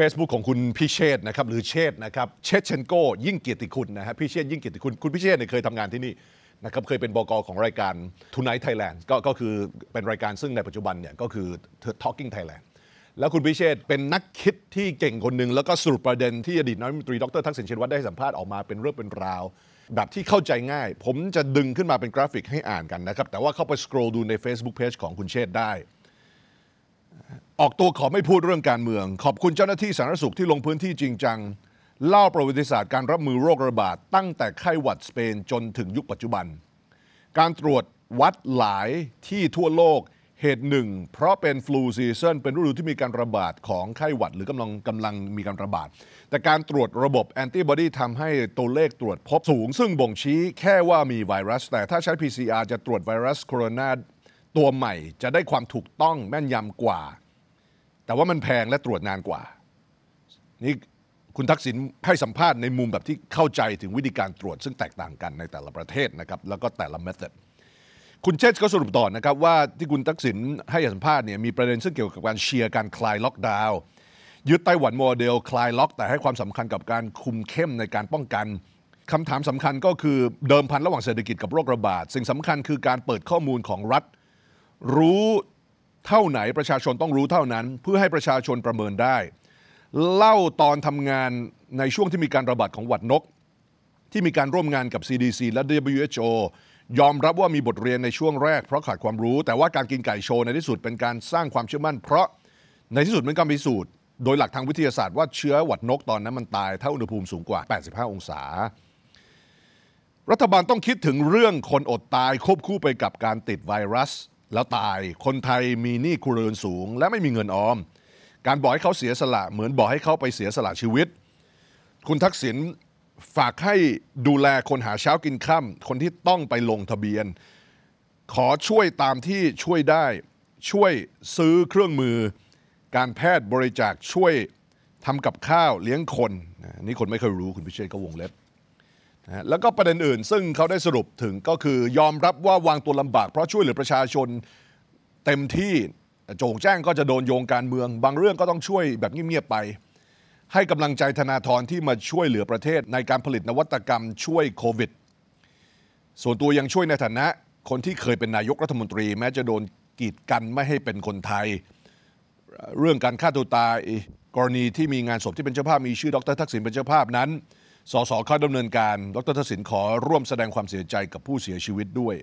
Facebook ของคุณพิเชษนะครับหรือเชษนะครับเชษเชนโก้ยิ่งเกียรติคุณนะฮะพิเชษยิ่งเกียรติคุณ คุณพิเชษเนี่ยเคยทำงานที่นี่นะครับเคยเป็นบกของรายการ Tonight Thailand ก็ก็คือเป็นรายการซึ่งในปัจจุบันเนี่ยก็คือ Talking Thailand แล้วคุณพิเชษเป็นนักคิดที่เก่งคนหนึ่งแล้วก็สรุปประเด็นที่อดีตนายมนตรีดรทักษิณชินวัตรได้สัมภาษณ์ออกมาเป็นเรื่องเป็นราว แบบที่เข้าใจง่าย ผมจะดึงขึ้นมาเป็นกราฟิกให้อ่านกันนะครับแต่ว่าเข้าไปสครอลดูใน Facebook Page ของคุณเชษได้ออกตัวขอไม่พูดเรื่องการเมือง ขอบคุณเจ้าหน้าที่สาธารณสุขที่ลงพื้นที่จริงจัง เล่าประวัติศาสตร์การรับมือโรคระบาด ตั้งแต่ไข้หวัดสเปนจนถึงยุคปัจจุบัน การตรวจวัดหลายที่ทั่วโลกเหตุหนึ่ง เพราะเป็นฟลูซีซันเป็นฤดูที่มีการระบาดของไข้หวัด หรือกำลังกำลังมีการระบาด แต่การตรวจระบบแอนติบอดีทำให้ตัวเลขตรวจพบสูง ซึ่งบ่งชี้แค่ว่ามีไวรัส แต่ถ้าใช้ PCR จะตรวจไวรัสโคโรนาตัวใหม่ จะได้ความถูกต้องแม่นยำกว่า แต่ว่ามันแพงและตรวจนานกว่า นี่คุณทักษิณให้สัมภาษณ์ในมุมแบบที่เข้าใจถึงวิธีการตรวจ ซึ่งแตกต่างกันในแต่ละประเทศนะครับ แล้วก็แต่ละเมธอดคุณเชษก็สรุปต่อนะครับว่าที่คุณทักษิณให้สัมภาษณ์เนี่ยมีประเด็นซึ่งเกี่ยวกับการเชียร์การคลายล็อกดาวน์ยึดไต้หวันโมเดล คลายล็อก แต่ให้ความสำคัญกับการคุมเข้มในการป้องกัน คำถามสำคัญ ก็คือเดิมพันระหว่างเศรษฐกิจกับโรคระบาดสิ่งสำคัญคือการเปิดข้อมูลของรัฐรู้เท่าไหนประชาชนต้องรู้เท่านั้น เพื่อให้ประชาชนประเมินได้ เล่าตอนทำงานในช่วงที่มีการระบาดของหวัดนก ที่มีการร่วมงานกับ CDC และ WHO ยอมรับว่ามีบทเรียนในช่วงแรกเพราะขาดความรู้ แต่ว่าการกินไก่โชว์ในที่สุดเป็นการสร้างความเชื่อมั่น เพราะในที่สุดมันก็พิสูจน์โดยหลักทางวิทยาศาสตร์ว่าเชื้อหวัดนกตอนนั้นมันตายถ้าอุณหภูมิสูงกว่า85องศา รัฐบาลต้องคิดถึงเรื่องคนอดตายควบคู่ไปกับการติดไวรัสแล้วตาย คนไทยมีหนี้ครัวเรือนสูง และไม่มีเงินออม การบอกให้เขาเสียสละเหมือนบอกให้เขาไปเสียสละชีวิต คุณทักษิณฝากให้ดูแลคนหาเช้ากินค่ำคนที่ต้องไปลงทะเบียน ขอช่วยตามที่ช่วยได้ช่วยซื้อเครื่องมือการแพทย์บริจาคช่วยทำกับข้าวเลี้ยงคน นี่คนไม่เคยรู้คุณพิเชษก็วงเล็บนะแล้วก็ประเด็นอื่น ซึ่งเขาได้สรุปถึงก็คือยอมรับว่าวางตัวลำบาก เพราะช่วยเหลือประชาชนเต็มที่ โจงแจ้งก็จะโดนโยงการเมือง บางเรื่องก็ต้องช่วยแบบเงียบๆไป ให้กำลังใจธนาธรที่มาช่วยเหลือประเทศในการผลิตนวัตกรรมช่วยโควิด ส่วนตัวยังช่วยในฐานะ คนที่เคยเป็นนายกรัฐมนตรี แม้จะโดนกีดกันไม่ให้เป็นคนไทย เรื่องการฆ่าตัวตายกรณีที่มีงานศพที่เป็นเจ้าภาพมีชื่อดรทักษิณเป็นเจ้าภาพนั้นสสเข้าดำเนินการ ดร ทศิน ขอร่วมแสดงความเสียใจกับผู้เสียชีวิตด้วย